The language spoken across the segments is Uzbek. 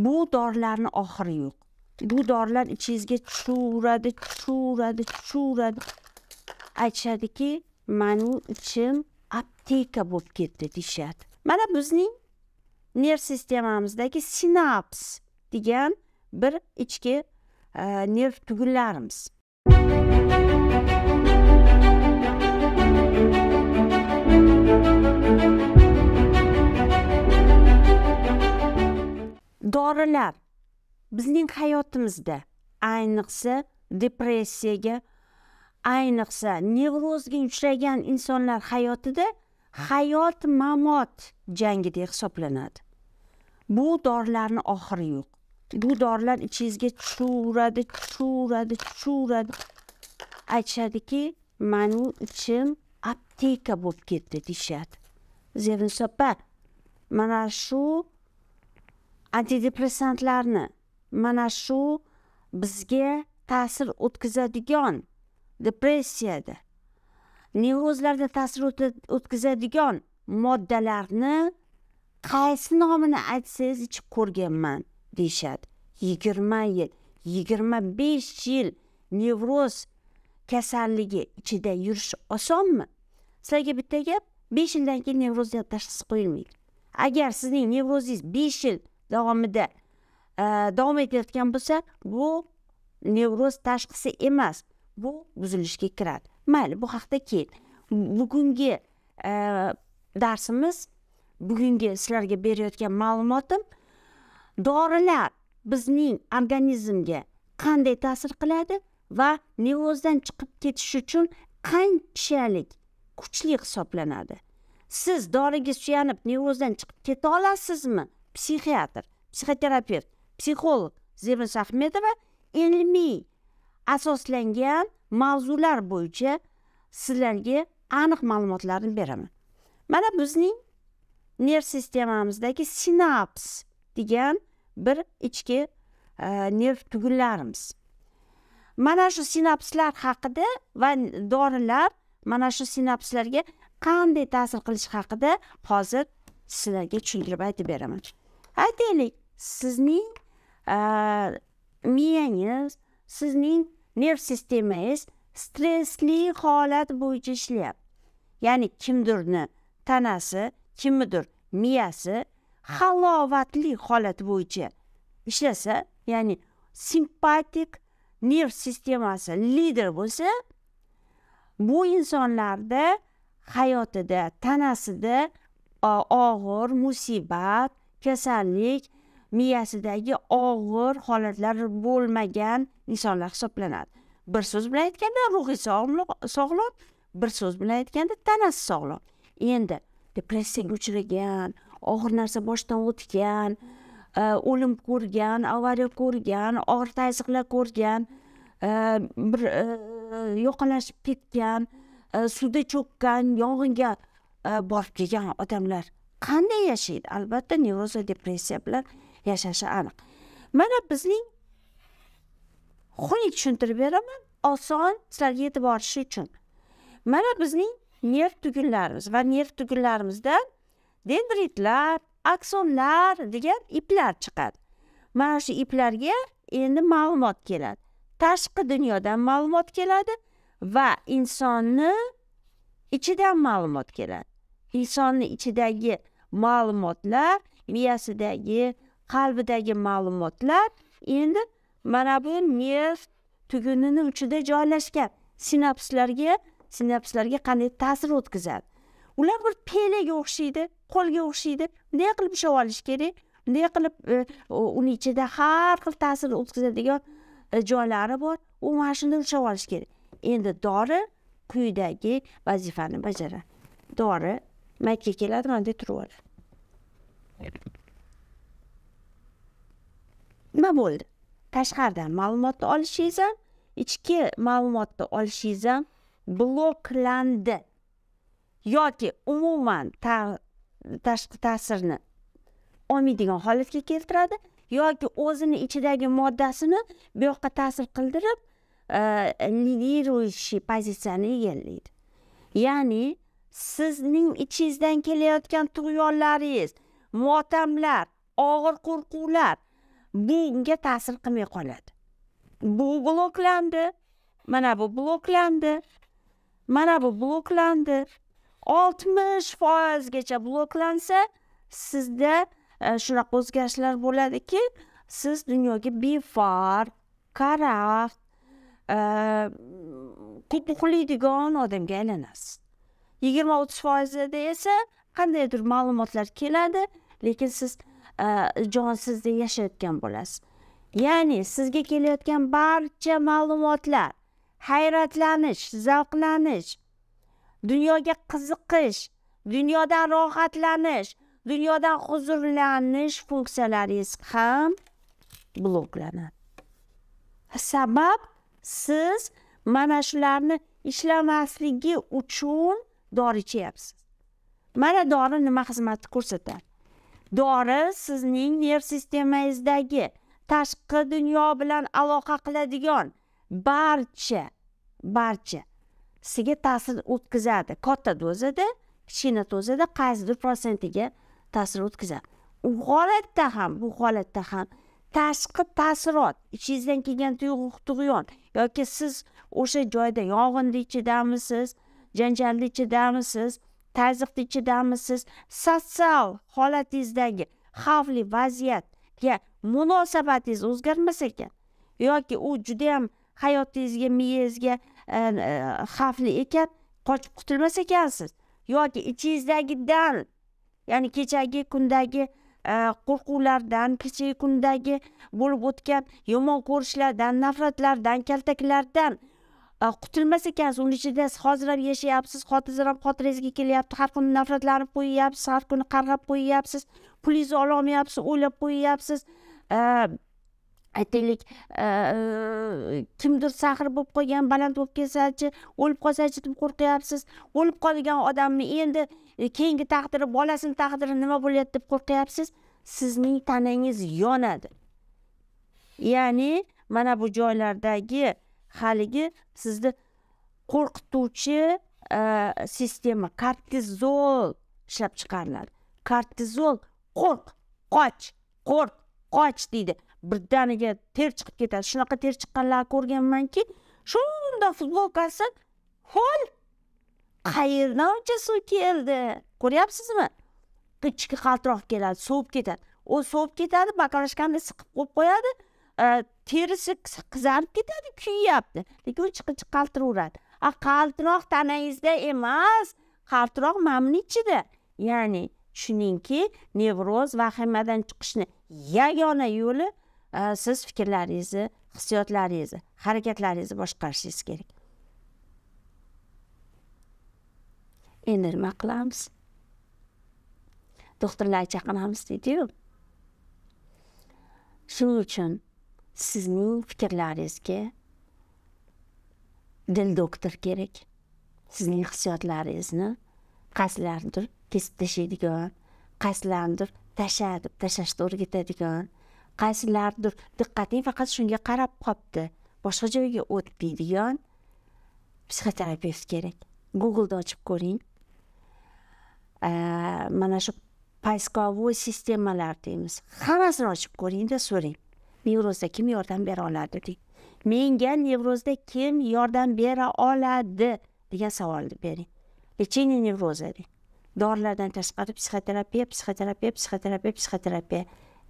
bu dorilarni oxiri yo'q bu dorilar ichingizga tushaveradi tushaveradi tushaveradi aytishadiki mani ichim apteka bo'lib ketdi deyishadi mana bizning nerv sistemamizdagi sinaps degan bir ichki e, nerv tugunlarimiz dorilar bizning hayotimizda ayniqsa depressiyaga ayniqsa nevrozga uchragan insonlar hayotida hayot mamot jangidek hisoblanadi bu dorilarni oxiri yo'q bu dorilar ichingizga tushaveradi tushaveradi tushaveradi aytishadiki mani ichim apteka bo'lib ketdi deyishadi zerinso opa mana shu antidepressantlarni mana shu bizga ta'sir o'tkazadigan depressiyada nevrozlarda ta'sir o'tkazadigan moddalarni qaysi nomini aytsangiz ichib ko'rganman deyishadi yigirma yil yigirma besh yil nevroz kasalligi ichida yurish osonmi sizlarga bitta gap besh yildan keyin nevrozni tashxisi qo'yilmaydi agar sizning nevrozingiz besh yil davomida e, davom etayotgan bo'lsa bu nevroz tashxisi emas bu buzilishga kiradi mayli bu haqida keyin bugungi e, darsimiz bugungi sizlarga berayotgan ma'lumotim dorilar bizning organizmga qanday ta'sir qiladi va nevrozdan chiqib ketish uchun qanchalik kuchli hisoblanadi siz doriga suyanib nevrozdan chiqib keta olasizmi psixiatr psixoterapevt psixolog zebin shahmetova ilmiy asoslangan mavzular bo'yicha sizlarga aniq ma'lumotlarni beraman mana bizning nerv sistemamizdagi sinaps degan bir ichki e, nerv tugunlarimiz mana shu sinapslar haqida va dorilar mana shu sinapslarga qanday ta'sir qilishi haqida hozir sizlarga tushuntirib aytib beraman aytaylik sizning miyangiz sizning nerv sistemangiz stressli holat bo'yicha ishlayapti ya'ni kimdirni tanasi kimnidir miyasi halovatli holat bo'yicha ishlasa ya'ni simpatik nerv sistemasi lider bo'lsa bu insonlarda hayotida tanasida og'ir musibat kasallik miyasidagi og'ir holatlar bo'lmagan insonlar hisoblanadi bir so'z bilan aytganda ruhiy sog'lom bir so'z bilan aytganda tanasi sog'lom endi depressiyaga uchragan og'ir narsa boshdan o'tgan e, o'lim ko'rgan avariya ko'rgan og'ir tazyiqlar ko'rgan e, bir e, yo'qolashib ketgan suvda cho'kkan yong'inga borib kelgan odamlar qanday yashaydi albatta nevroz va depressiya bilan yashashi aniq mana bizning xunuk tushuntirib beraman oson sizlarga yetib borishi uchun mana bizning nerv tugunlarimiz va nerv tugunlarimizdan dendritlar aksonlar degan iplar chiqadi mana shu iplarga endi ma'lumot keladi tashqi dunyodan ma'lumot keladi va insonni ichidan ma'lumot keladi insonni ichidagi ma'lumotlar miyasidagi qalbidagi ma'lumotlar endi mana bu miya tugunini uchida joylashgan sinapslarga sinapslarga qanday ta'sir o'tkazadi ular bir pelaga o'xshaydi qo'lga o'xshaydi bunday qilib ushlab olish kerak bunday qilib e, uni ichida har xil ta'sir o'tkazadigan e, joylari bor u mana shunday ushlab olish kerak endi dori quyidagi vazifani bajaradi dori makka keladi mana bu turib oladi nima bo'ldi tashqaridan ma'lumotni olishingiz ham ichki ma'lumotni olishingiz ham bloklandi yoki umuman tashqi ta'sirni olmaydigan holatga keltiradi yoki o'zini ichidagi moddasini bu yoqqa ta'sir qildirib e, lideruющий pozitsiyani egallaydi ya'ni sizning ichingizdan kelayotgan tug'yonlaringiz motamlar og'ir qo'rquvlar bunga ta'sir qilmay qoladi bu bloklandi mana bu bloklandi mana bu bloklandi oltmish foizgacha bloklansa sizda e, shunaqa o'zgarishlar bo'ladiki siz dunyoga befarq karaxt e, quduqlaydigan odamga aylanasiz yigirma o'ttiz foizida esa qandaydir ma'lumotlar keladi lekin siz e, jonsizda yashayotgan bo'lasiz ya'ni sizga kelayotgan barcha ma'lumotlar hayratlanish zavqlanish dunyoga qiziqish dunyodan rohatlanish dunyodan huzurlanish funksiyalaringiz ham bloklanadi sabab siz mana shularni ishlamasligi uchun dori ichyapsiz mana dori nima xizmat ko'rsatadi dori sizning nerv sistemangizdagi tashqi dunyo bilan aloqa qiladigan barcha barcha sizga ta'sir o'tkazadi katta dozada kichkina dozada qaysidir protsentiga ta'sir o'tkazadi u holatda ham bu holatda ham tashqi taassurot ichingizdan kelgan tuyg'u tug'yon yoki siz o'sha joyda yong'inni ichidamisiz janjalni ichidamisiz tazyiqni ichidamisiz sotsial holatingizdagi xavfli vaziyatga munosabatingiz o'zgarmas ekan yoki u judayam hayotingizga miyangizga e, e, xavfli ekan qochib qutulmas ekansiz yoki ichingizdagidan ya'ni kechagi kundagi e, qo'rquvlardan kechagi kundagi bo'lib o'tgan yomon ko'rishlardan nafratlardan kaltaklardan qutulmas ekansiz uni ichida siz hozir ham yashayapsiz xotirjam xotiringizga xotirangizga kelyapti har kuni nafratlanib qo'yyapsiz har kuni qarg'ab qo'yyapsiz pulingizni ololmayapsiz o'ylab qo'yyapsiz aytaylik kimdir sahr bo'lib qolgan baland bo'lib kelsachi o'lib qolsachi deb qo'rqyapsiz o'lib qolgan odamni endi e, keyingi taqdiri bolasini taqdiri nima bo'lyapti deb qo'rqyapsiz sizning tanangiz yonadi ya'ni mana bu joylardagi haligi sizni qo'rqituvchi e, sistema kortizol ishlab chiqariladi kortizol qo'rq qoch qo'rq qoch deydi birdaniga ter chiqib ketadi shunaqa ter chiqqanlarni ko'rganmanki shundoq futbolkasi ho'l qayerdan uncha suv keldi ko'ryapsizmi ichki qaltiroq keladi sovib ketadi u sovib ketadi baklashkani siqib qo'yib qo'yadi E, terisi qizarib ketadi kuyyapti lekin u chiqinchi qaltiraveradi a qaltiroq tanangizda emas qaltiroq mamni ichida ya'ni tushuningki nevroz vahimadan chiqishni yagona yo'li e, siz fikrlaringizni hissiyotlaringizni harakatlaringizni boshqarishingiz kerak endi nima qilamiz doktorlar chaqiramiz deydiyu shuning uchun sizning fikrlaringizga dil doktor kerak sizning hissiyotlaringizni qaysilarnidir kesib tashlaydigan qaysilarnidir tasha deb tashlashni o'rgatadigan qaysilarnidir diqqating faqat shunga qarab qolibdi boshqa joyga o'tmaydigan psixoterapevt kerak googleda ochib ko'ring mana shu поисковой sistemalar deymiz hammasini ochib ko'ringda so'rang nevrozda kim yordam bera oladi deng menga nevrozda kim yordam bera oladi degan savolni bering lechение невроза deng dorilardan tashqari psixoterapiya psixoterapiya psixoterapiya psixoterapiya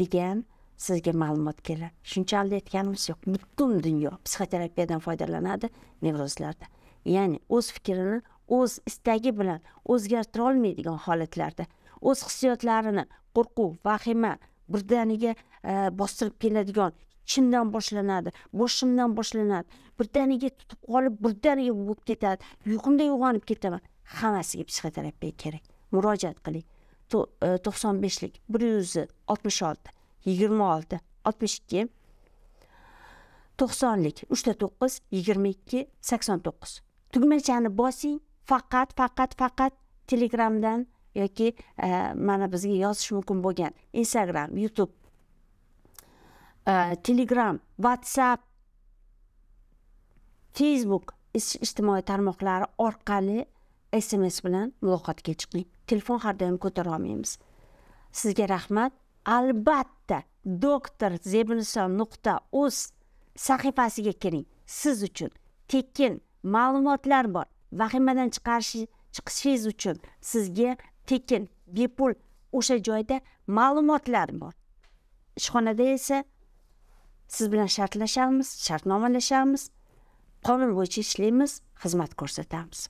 degan sizga ma'lumot keladi shunchalik aytganimiz yo'q butun dunyo psixoterapiyadan foydalanadi nevrozlarda ya'ni o'z fikrini o'z istagi bilan o'zgartira olmaydigan holatlarda o'z hissiyotlarini qo'rquv vahima birdaniga e, bostirib keladigan chindan boshlanadi boshimdan boshlanadi birdaniga tutib qolib birdaniga bo'lib ketadi uyqumda uyg'onib ketaman hammasiga psixoterapiya kerak murojaat qiling e, to'qson beshlik bir yuz oltmish olti yigirma olti oltmish ikki to'qsonlik uchta to'qqiz yigirma ikki sakson to'qqiz tugmachani bosing faqat faqat faqat telegramdan yoki e, mana bizga yozish mumkin bo'lgan instagram youtube e, telegram whatsapp facebook ijtimoiy tarmoqlari orqali sms bilan muloqotga chiqing telefon har doim ko'tara olmaymiz sizga rahmat albatta doktor zebniso nuqta uz sahifasiga kiring siz uchun tekin ma'lumotlar bor vahimadan chiqarish chiqishingiz uchun sizga tekin bepul o'sha joyda ma'lumotlar bor ishxonada esa siz bilan shartlashamiz shartnomalashamiz qonun bo'yicha ishlaymiz xizmat ko'rsatamiz